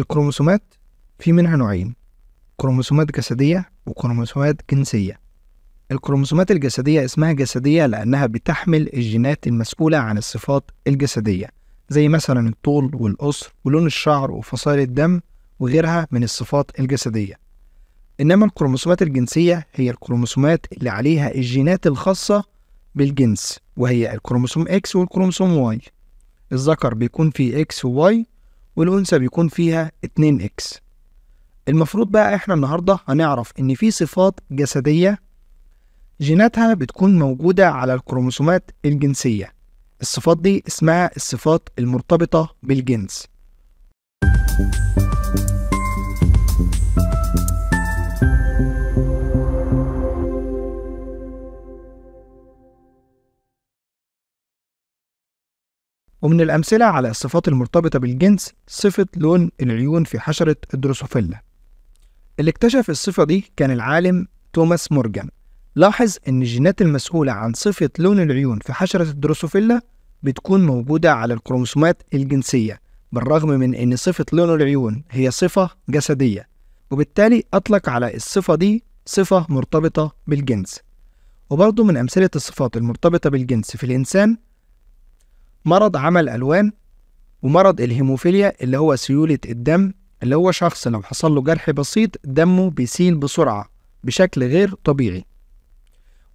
الكروموسومات في منها نوعين كروموسومات جسدية وكروموسومات جنسية الكروموسومات الجسدية اسمها جسدية لأنها بتحمل الجينات المسؤولة عن الصفات الجسدية زي مثلا الطول والقصر ولون الشعر وفصائل الدم وغيرها من الصفات الجسدية إنما الكروموسومات الجنسية هي الكروموسومات اللي عليها الجينات الخاصة بالجنس وهي الكروموسوم X والكروموسوم Y الذكر بيكون فيه X و Y والأنثى بيكون فيها 2 إكس المفروض بقى إحنا النهاردة هنعرف إن في صفات جسدية جيناتها بتكون موجودة على الكروموسومات الجنسية الصفات دي اسمها الصفات المرتبطة بالجنس ومن الأمثلة على الصفات المرتبطة بالجنس صفة لون العيون في حشرة الدروسوفيلا اللي اكتشف الصفة دي كان العالم توماس مورجان لاحظ إن الجينات المسؤولة عن صفة لون العيون في حشرة الدروسوفيلا بتكون موجودة على الكروموسومات الجنسية بالرغم من إن صفة لون العيون هي صفة جسدية وبالتالي أطلق على الصفة دي صفة مرتبطة بالجنس وبرضه من أمثلة الصفات المرتبطة بالجنس في الإنسان مرض عمل ألوان ومرض الهيموفيليا اللي هو سيولة الدم اللي هو شخص لو حصل له جرح بسيط دمه بيسيل بسرعة بشكل غير طبيعي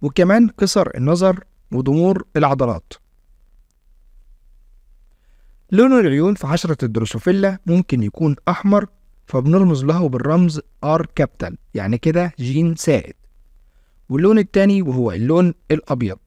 وكمان قصر النظر وضمور العضلات لون العيون في حشرة الدروسوفيلا ممكن يكون أحمر فبنرمز له بالرمز R كابتل يعني كده جين سائد واللون التاني وهو اللون الأبيض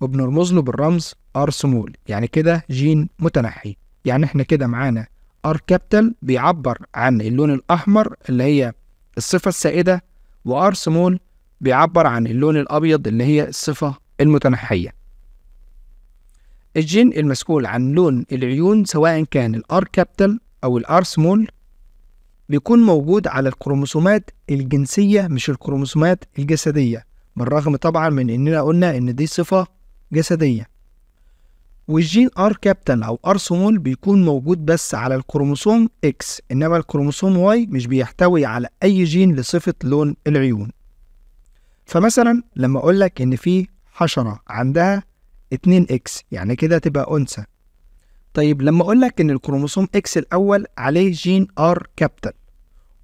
وبنرمز له بالرمز ار سمول يعني كده جين متنحي يعني احنا كده معانا ار كابيتال بيعبر عن اللون الاحمر اللي هي الصفه السائده وار سمول بيعبر عن اللون الابيض اللي هي الصفه المتنحيه الجين المسؤول عن لون العيون سواء كان الار كابيتال او الار سمول بيكون موجود على الكروموسومات الجنسيه مش الكروموسومات الجسديه بالرغم طبعا من اننا قلنا ان دي صفه جسدية والجين ار كابيتال او ار سمول بيكون موجود بس على الكروموسوم اكس انما الكروموسوم واي مش بيحتوي على اي جين لصفة لون العيون فمثلا لما اقول لك ان في حشرة عندها 2 اكس يعني كده تبقى انثى طيب لما اقول لك ان الكروموسوم اكس الاول عليه جين ار كابيتال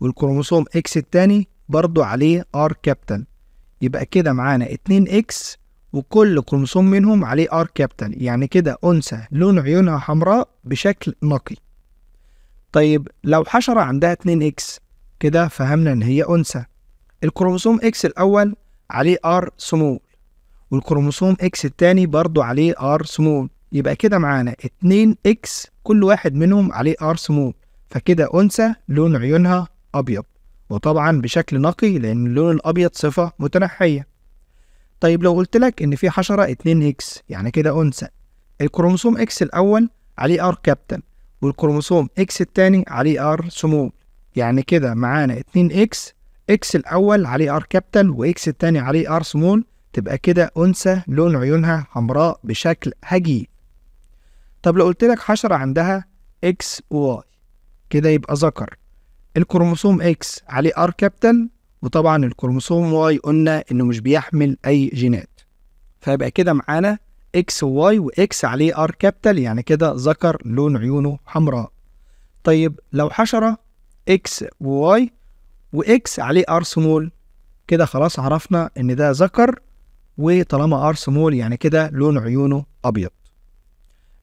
والكروموسوم اكس الثاني برضو عليه ار كابيتال يبقى كده معانا 2 اكس وكل كروموسوم منهم عليه ار كابيتال يعني كده انثى لون عيونها حمراء بشكل نقي طيب لو حشرة عندها 2 اكس كده فهمنا ان هي انثى الكروموسوم اكس الاول عليه ار سمول والكروموسوم اكس التاني برضو عليه ار سمول يبقى كده معانا 2 اكس كل واحد منهم عليه ار سمول فكده انثى لون عيونها ابيض وطبعا بشكل نقي لان اللون الابيض صفة متنحية طيب لو قلت لك ان في حشره 2 اكس يعني كده انثى الكروموسوم اكس الاول عليه ار كابتن والكروموسوم اكس الثاني عليه ار سمول يعني كده معانا 2 اكس اكس الاول عليه ار كابتن واكس الثاني عليه ار سمول تبقى كده انثى لون عيونها حمراء بشكل هجين طب لو قلت لك حشره عندها اكس وواي كده يبقى ذكر الكروموسوم اكس عليه ار كابتن وطبعا الكروموسوم واي قلنا انه مش بيحمل اي جينات فيبقى كده معانا اكس وواي واكس عليه ار كابيتال يعني كده ذكر لون عيونه حمراء طيب لو حشره اكس وواي واكس عليه ار سمول كده خلاص عرفنا ان ده ذكر وطالما ار سمول يعني كده لون عيونه ابيض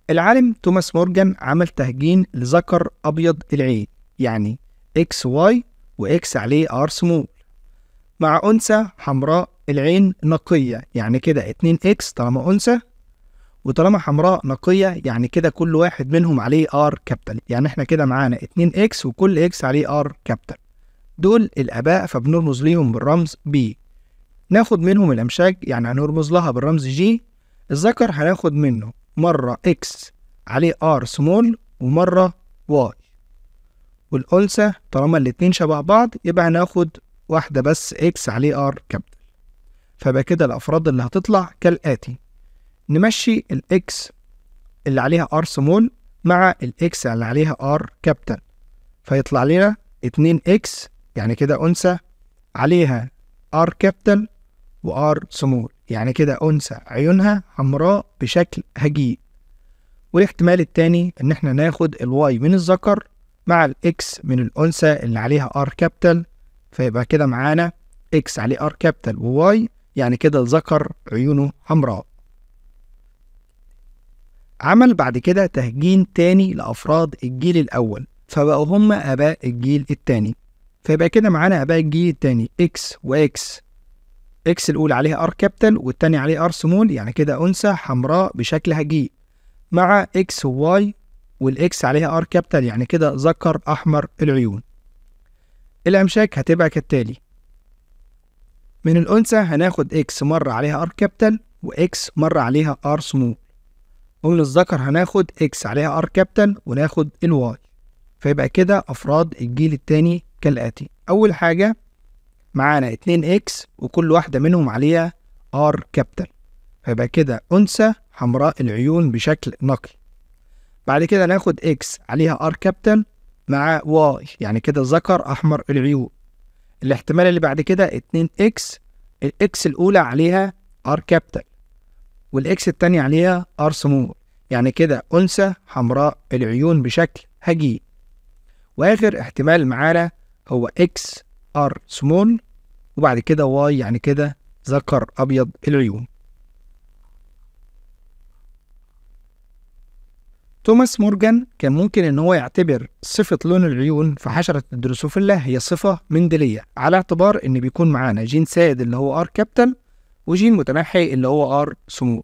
العالم توماس مورجان عمل تهجين لذكر ابيض العين يعني اكس واي واكس عليه ار سمول مع أنثى حمراء العين نقية يعني كده 2 إكس طالما أنثى وطالما حمراء نقية يعني كده كل واحد منهم عليه ار كابيتال يعني احنا كده معانا 2 اكس وكل اكس عليه ار كابيتال دول الآباء فبنرمز ليهم بالرمز بي ناخد منهم الأمشاج يعني هنرمز لها بالرمز جي الذكر هناخد منه مرة اكس عليه ار سمول ومرة واي والأنثى طالما الاتنين شبه بعض يبقى هناخد واحدة بس إكس عليه آر كابيتال فبقى كده الأفراد اللي هتطلع كالآتي نمشي الإكس اللي عليها آر سمول مع الإكس اللي عليها آر كابيتال فيطلع لنا 2 إكس يعني كده أنثى عليها آر كابيتال وآر سمول يعني كده أنثى عيونها حمراء بشكل هجين والاحتمال التاني إن إحنا ناخد الواي من الذكر مع الإكس من الأنثى اللي عليها آر كابيتال فيبقى كده معانا اكس عليه ار كابيتال وواي يعني كده الذكر عيونه حمراء عمل بعد كده تهجين تاني لأفراد الجيل الأول فبقوا هم آباء الجيل التاني فيبقى كده معانا آباء الجيل التاني إكس وإكس إكس الأولى عليها أر كابيتال والتاني عليه أر سمول يعني كده أنثى حمراء بشكل هجين مع إكس وواي والإكس عليها أر كابيتال يعني كده ذكر أحمر العيون الأمشاك هتبقى كالتالي من الأنثى هناخد إكس مرة عليها أر كابيتال وإكس مرة عليها أر سمول ومن الذكر هناخد إكس عليها أر كابيتال وناخد الواي فيبقى كده أفراد الجيل التاني كالآتي أول حاجة معانا اتنين إكس وكل واحدة منهم عليها أر كابيتال فيبقى كده أنثى حمراء العيون بشكل نقي بعد كده ناخد إكس عليها أر كابيتال مع واي يعني كده ذكر أحمر العيون الاحتمال اللي بعد كده 2 اكس الاكس الأولى عليها ار كابيتال والاكس التانية عليها ار سمول يعني كده أنثى حمراء العيون بشكل هجي وآخر احتمال معانا هو اكس ار سمول وبعد كده واي يعني كده ذكر أبيض العيون توماس مورجان كان ممكن ان هو يعتبر صفه لون العيون في حشره الدروسوفيلا هي صفه مندليه على اعتبار ان بيكون معانا جين سائد اللي هو ار كابتن وجين متنحي اللي هو ار سمول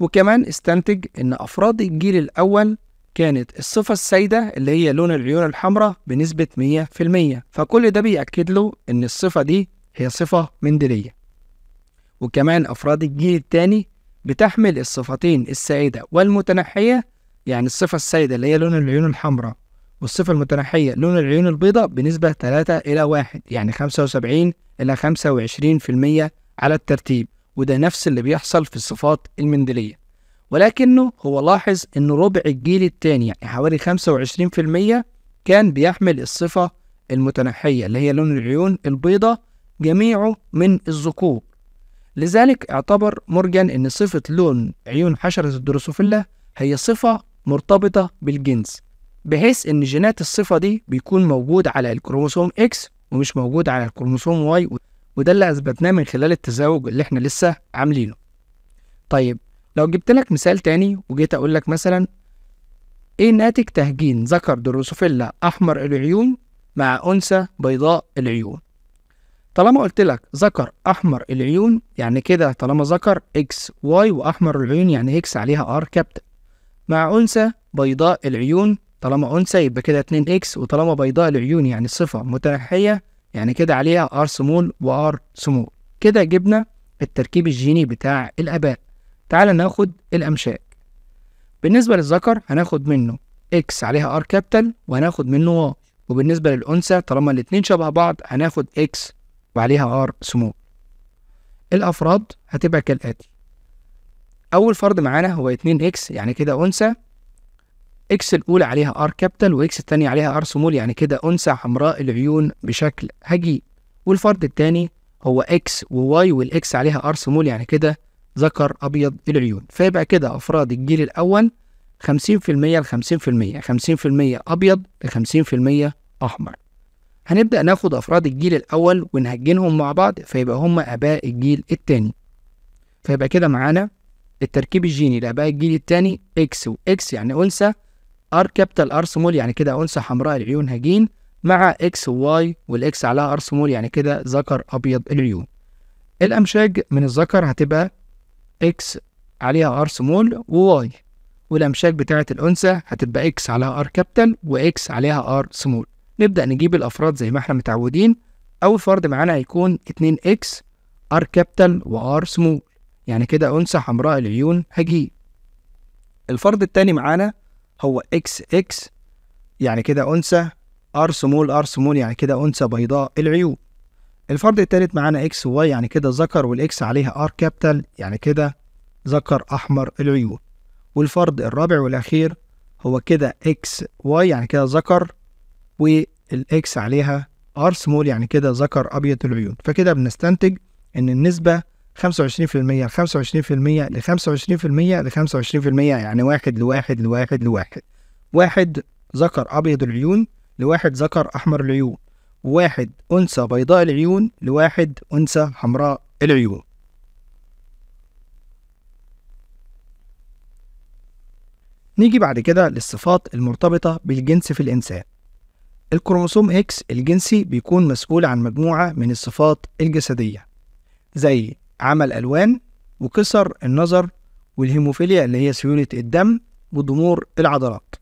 وكمان استنتج ان افراد الجيل الاول كانت الصفة السائدة اللي هي لون العيون الحمراء بنسبة 100% فكل ده بيأكد له إن الصفة دي هي صفة مندلية وكمان أفراد الجيل الثاني بتحمل الصفتين السائدة والمتنحية يعني الصفة السائدة اللي هي لون العيون الحمراء والصفة المتنحية لون العيون البيضاء بنسبة 3 إلى 1 يعني 75 إلى 25% على الترتيب وده نفس اللي بيحصل في الصفات المندلية ولكنه هو لاحظ إن ربع الجيل الثاني يعني حوالي 25% كان بيحمل الصفة المتنحية اللي هي لون العيون البيضاء جميعه من الذكور لذلك اعتبر مورجان أن صفة لون عيون حشرة الدروسوفيلا هي صفة مرتبطة بالجنس بحيث أن جينات الصفة دي بيكون موجود على الكروموسوم X ومش موجود على الكروموسوم Y وده اللي أثبتناه من خلال التزاوج اللي احنا لسه عاملينه طيب لو جبت لك مثال تاني وجيت أقول لك مثلا إيه ناتج تهجين ذكر دروسوفيلا أحمر العيون مع أنثى بيضاء العيون طالما قلت لك ذكر احمر العيون يعني كده طالما ذكر اكس واي واحمر العيون يعني اكس عليها ار كابتن مع انثى بيضاء العيون طالما انثى يبقى كده 2 اكس وطالما بيضاء العيون يعني صفه متنحيه يعني كده عليها ار سمول وار سمول كده جبنا التركيب الجيني بتاع الاباء تعال ناخد الامشاك بالنسبه للذكر هناخد منه اكس عليها ار كابيتال وهناخد منه واي وبالنسبه للانثى طالما الاتنين شبه بعض هناخد اكس وعليها ار سمول الافراد هتبقى كالاتي اول فرد معانا هو 2 اكس يعني كده انثى اكس الاولى عليها ار كابيتال واكس الثانيه عليها ار سمول يعني كده انثى حمراء العيون بشكل هجي والفرد الثاني هو اكس وواي والاكس عليها ار سمول يعني كده ذكر ابيض العيون فيبقى كده افراد الجيل الاول 50% ل 50% 50% ابيض ل 50% احمر هنبدأ ناخد أفراد الجيل الأول ونهجنهم مع بعض فيبقى هم آباء الجيل التاني فيبقى كده معانا التركيب الجيني لآباء الجيل التاني إكس وإكس يعني أنثى ار كابيتال ار سمول يعني كده انثى حمراء العيون هجين مع اكس وواي والاكس عليها ار سمول يعني كده ذكر ابيض العيون الامشاج من الذكر هتبقى اكس عليها ار سمول وواي والامشاج بتاعه الانثى هتبقى اكس عليها ار كابيتال واكس عليها ار سمول نبدأ نجيب الأفراد زي ما احنا متعودين أول فرد معانا هيكون 2 إكس r كابيتال و r يعني كده أنثى حمراء العيون هجيب الفرد التاني معانا هو إكس إكس يعني كده أنثى r سمول r سمول يعني كده أنثى بيضاء العيون الفرد التالت معانا إكس واي يعني كده ذكر والإكس عليها r كابيتال يعني كده ذكر أحمر العيون والفرد الرابع والأخير هو كده إكس واي يعني كده ذكر والاكس عليها ار سمول يعني كده ذكر ابيض العيون فكده بنستنتج ان النسبه 25% ل 25% ل 25% ل 25% يعني واحد لواحد لواحد لواحد واحد ذكر ابيض العيون لواحد ذكر احمر العيون واحد انثى بيضاء العيون لواحد انثى حمراء العيون نيجي بعد كده للصفات المرتبطة بالجنس في الإنسان الكروموسوم إكس الجنسي بيكون مسؤول عن مجموعة من الصفات الجسدية زي عمل ألوان وكسر النظر والهيموفيليا اللي هي سيولة الدم وضمور العضلات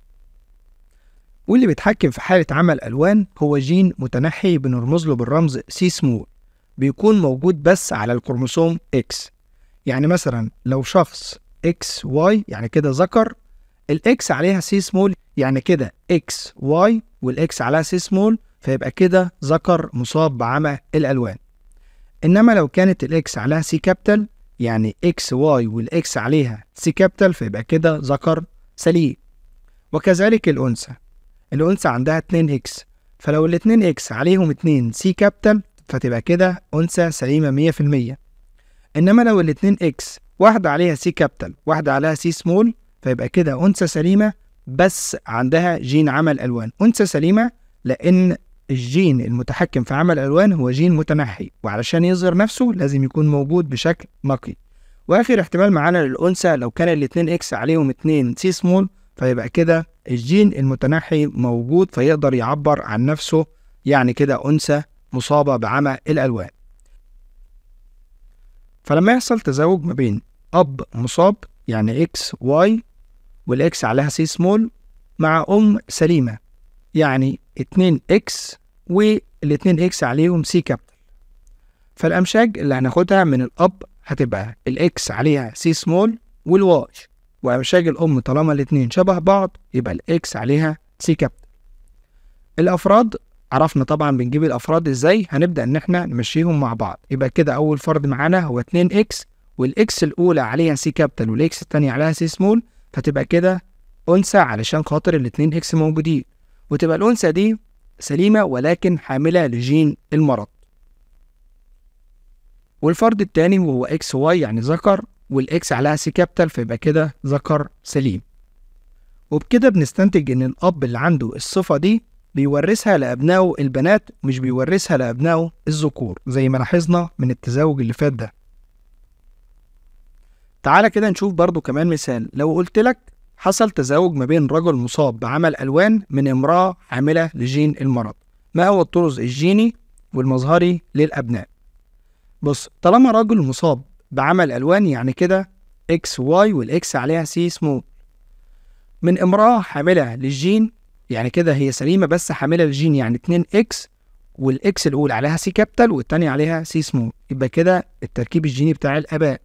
واللي بيتحكم في حالة عمل ألوان هو جين متنحي بنرمز له بالرمز سي سمول بيكون موجود بس على الكروموسوم إكس يعني مثلا لو شخص إكس واي يعني كده ذكر الإكس عليها سي سمول يعني كده إكس واي والاكس عليها سي سمول فيبقى كده ذكر مصاب بعمى الالوان انما لو كانت الاكس عليها سي كابيتال يعني اكس واي والاكس عليها سي كابيتال فيبقى كده ذكر سليم وكذلك الانثى الانثى عندها 2 اكس فلو ال 2 اكس عليهم 2 سي كابيتال فتبقى كده انثى سليمه 100% انما لو ال 2 اكس واحده عليها سي كابيتال واحده عليها سي سمول فيبقى كده انثى سليمه بس عندها جين عمل ألوان أنثى سليمة لأن الجين المتحكم في عمل الألوان هو جين متنحي وعلشان يظهر نفسه لازم يكون موجود بشكل نقي وآخر احتمال معانا للأنثى لو كان الاثنين إكس عليهم اثنين سي سمول فيبقى كده الجين المتنحي موجود فيقدر يعبر عن نفسه يعني كده أنثى مصابة بعمى الألوان فلما يحصل تزاوج ما بين أب مصاب يعني إكس واي والاكس عليها سي سمول مع ام سليمه يعني 2 اكس والاتنين اكس عليهم سي كابيتال فالامشاج اللي هناخدها من الاب هتبقى الاكس عليها سي سمول والواي وامشاج الام طالما الاتنين شبه بعض يبقى الاكس عليها سي كابيتال الافراد عرفنا طبعا بنجيب الافراد ازاي هنبدا ان احنا نمشيهم مع بعض يبقى كده اول فرد معانا هو 2 اكس والاكس الاولى عليها سي كابيتال والاكس الثانيه عليها سي سمول فتبقى كده أنثى علشان خاطر الاتنين إكس موجودين وتبقى الأنثى دي سليمة ولكن حاملة لجين المرض والفرد التاني وهو إكس واي يعني ذكر والإكس عليها سي كابيتال فيبقى كده ذكر سليم وبكده بنستنتج إن الأب اللي عنده الصفة دي بيورثها لأبنائه البنات مش بيورثها لأبنائه الذكور زي ما لاحظنا من التزاوج اللي فات ده تعالى كده نشوف برضو كمان مثال لو قلت لك حصل تزاوج ما بين رجل مصاب بعمل ألوان من امرأة عاملة لجين المرض ما هو الطرز الجيني والمظهري للأبناء بص طالما رجل مصاب بعمل ألوان يعني كده اكس واي والإكس عليها سي سمول من امرأة حاملة للجين يعني كده هي سليمة بس حاملة للجين يعني 2 اكس والإكس الأول عليها سي كابيتال والتانية عليها سي سمول يبقى كده التركيب الجيني بتاع الآباء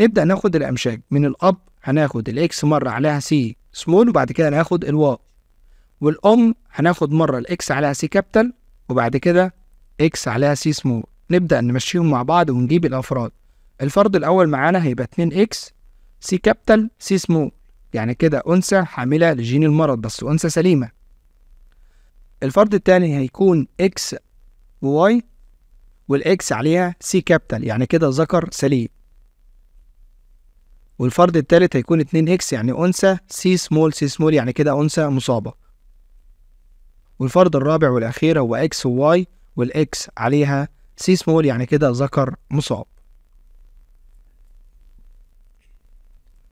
نبدأ ناخد الأمشاج من الأب هناخد الإكس مرة عليها سي سمول وبعد كده ناخد الواي والأم هناخد مرة الإكس عليها سي كابيتال وبعد كده إكس عليها سي سمول نبدأ نمشيهم مع بعض ونجيب الأفراد الفرد الأول معانا هيبقى 2 إكس سي كابيتال سي سمول يعني كده أنثى حاملة لجين المرض بس أنثى سليمة الفرد التاني هيكون إكس وواي والإكس عليها سي كابيتال يعني كده ذكر سليم والفرد الثالث هيكون 2 اكس يعني انثى سي سمول سي سمول يعني كده انثى مصابه والفرد الرابع والاخير هو اكس وواي والاكس عليها سي سمول يعني كده ذكر مصاب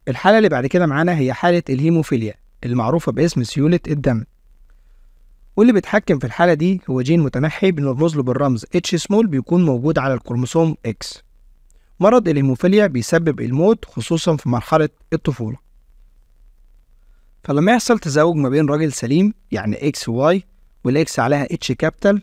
الحالة اللي بعد كده معانا هي حالة الهيموفيليا المعروفة باسم سيولة الدم واللي بيتحكم في الحالة دي هو جين متنحي بنرمز له بالرمز اتش سمول بيكون موجود على الكروموسوم اكس مرض الهيموفيليا بيسبب الموت خصوصا في مرحلة الطفولة فلما يحصل تزاوج ما بين راجل سليم يعني اكس واي والاكس عليها اتش كابيتال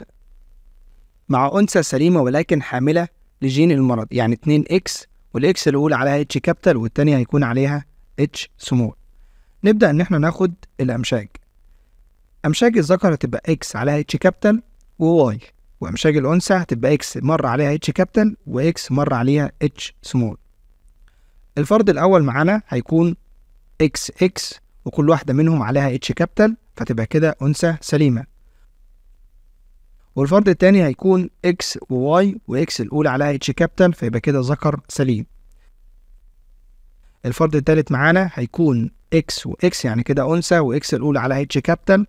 مع أنثى سليمة ولكن حاملة لجين المرض يعني 2 اكس والاكس الأولى عليها اتش كابيتال والتانية هيكون عليها اتش سمول نبدأ إن احنا ناخد الأمشاج أمشاج الذكر هتبقى اكس عليها اتش كابيتال وواي وامشاج الانثى هتبقى اكس مر عليها اتش كابيتال واكس مر عليها اتش سمول الفرد الاول معانا هيكون اكس اكس وكل واحده منهم عليها اتش كابيتال فتبقى كده انثى سليمه والفرد التاني هيكون اكس وواي واكس الاولى عليها اتش كابيتال فيبقى كده ذكر سليم الفرد التالت معانا هيكون اكس واكس يعني كده انثى واكس الاولى عليها اتش كابيتال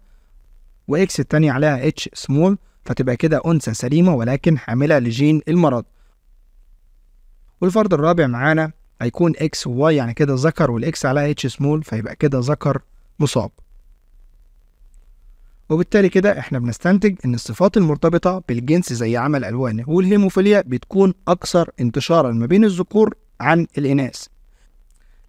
واكس التانية عليها اتش سمول فتبقى كده أنثى سليمة ولكن حاملة لجين المرض والفرد الرابع معانا هيكون اكس وواي يعني كده ذكر والاكس على اتش سمول فيبقى كده ذكر مصاب وبالتالي كده احنا بنستنتج ان الصفات المرتبطة بالجنس زي عمل الوان والهيموفيليا بتكون اكثر انتشارا ما بين الذكور عن الاناث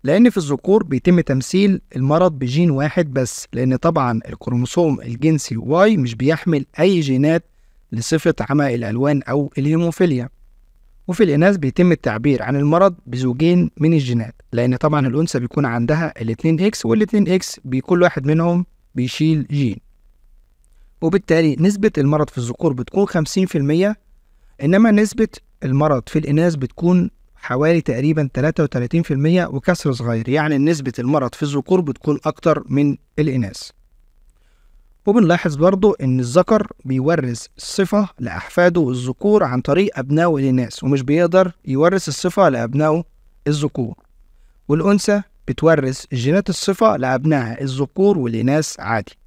لأن في الذكور بيتم تمثيل المرض بجين واحد بس لأن طبعا الكروموسوم الجنسي واي مش بيحمل أي جينات لصفة عمى الألوان أو الهيموفيليا وفي الإناث بيتم التعبير عن المرض بزوجين من الجينات لأن طبعا الأنثى بيكون عندها الاتنين إكس والاتنين إكس كل واحد منهم بيشيل جين وبالتالي نسبة المرض في الذكور بتكون 50% إنما نسبة المرض في الإناث بتكون حوالي تقريبا 33% وكسر صغير يعني نسبة المرض في الذكور بتكون أكتر من الإناث وبنلاحظ برضو إن الذكر بيورث الصفة لأحفاده الذكور عن طريق أبنائه الإناث ومش بيقدر يورث الصفة لأبنائه الذكور والأنثى بتورث جينات الصفة لأبنائها الذكور والإناث عادي